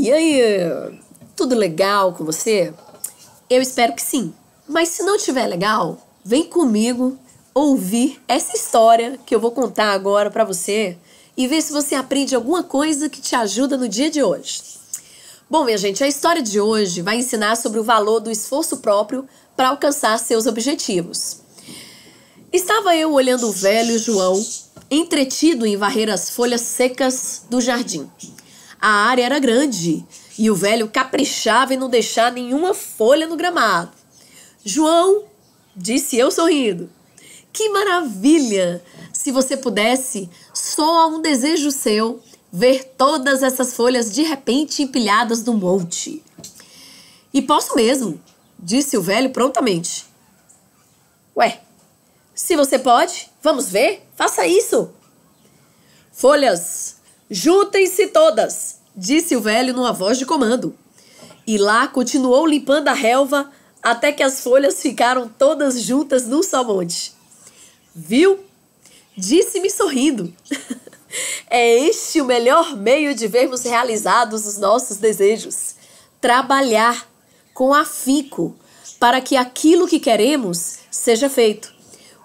E aí, tudo legal com você? Eu espero que sim. Mas se não tiver legal, vem comigo ouvir essa história que eu vou contar agora para você e ver se você aprende alguma coisa que te ajuda no dia de hoje. Bom, minha gente, a história de hoje vai ensinar sobre o valor do esforço próprio para alcançar seus objetivos. Estava eu olhando o velho João entretido em varrer as folhas secas do jardim. A área era grande e o velho caprichava em não deixar nenhuma folha no gramado. João, disse eu sorrindo, que maravilha! Se você pudesse, só um desejo seu ver todas essas folhas de repente empilhadas no monte. E posso mesmo, disse o velho prontamente. Ué, se você pode, vamos ver? Faça isso! Folhas, juntem-se todas! disse o velho numa voz de comando. E lá continuou limpando a relva até que as folhas ficaram todas juntas num só monte. Viu? Disse-me sorrindo. é este o melhor meio de vermos realizados os nossos desejos. Trabalhar com afinco para que aquilo que queremos seja feito.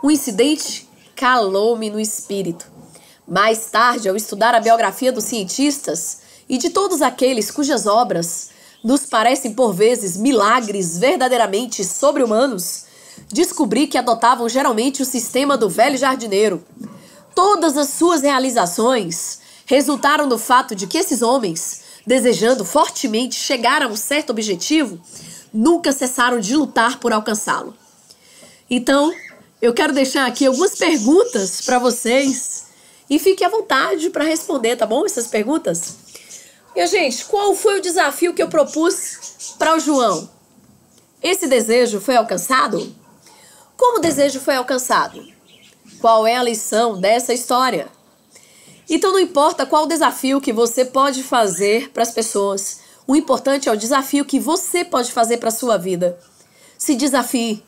O incidente calou-me no espírito. Mais tarde, ao estudar a biografia dos cientistas, e de todos aqueles cujas obras nos parecem por vezes milagres verdadeiramente sobre-humanos, descobri que adotavam geralmente o sistema do velho jardineiro. Todas as suas realizações resultaram do fato de que esses homens, desejando fortemente chegar a um certo objetivo, nunca cessaram de lutar por alcançá-lo. Então, eu quero deixar aqui algumas perguntas para vocês e fique à vontade para responder, tá bom? Essas perguntas. E, gente, qual foi o desafio que eu propus para o João? Esse desejo foi alcançado? Como o desejo foi alcançado? Qual é a lição dessa história? Então, não importa qual desafio que você pode fazer para as pessoas, o importante é o desafio que você pode fazer para a sua vida. Se desafie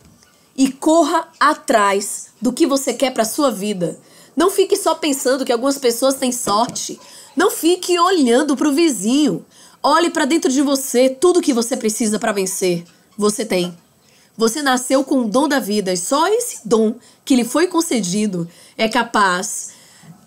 e corra atrás do que você quer para a sua vida. Não fique só pensando que algumas pessoas têm sorte, não fique olhando para o vizinho. Olhe para dentro de você. Tudo que você precisa para vencer, você tem. Você nasceu com o dom da vida e só esse dom que lhe foi concedido é capaz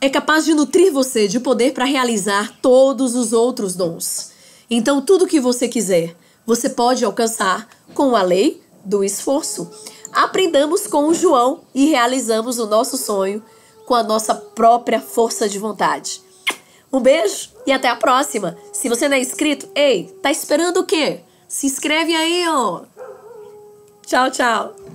é capaz de nutrir você de poder para realizar todos os outros dons. Então, tudo que você quiser, você pode alcançar com a lei do esforço. Aprendamos com o João e realizamos o nosso sonho com a nossa própria força de vontade. Um beijo e até a próxima. Se você não é inscrito, ei, tá esperando o quê? Se inscreve aí, ó. Tchau, tchau.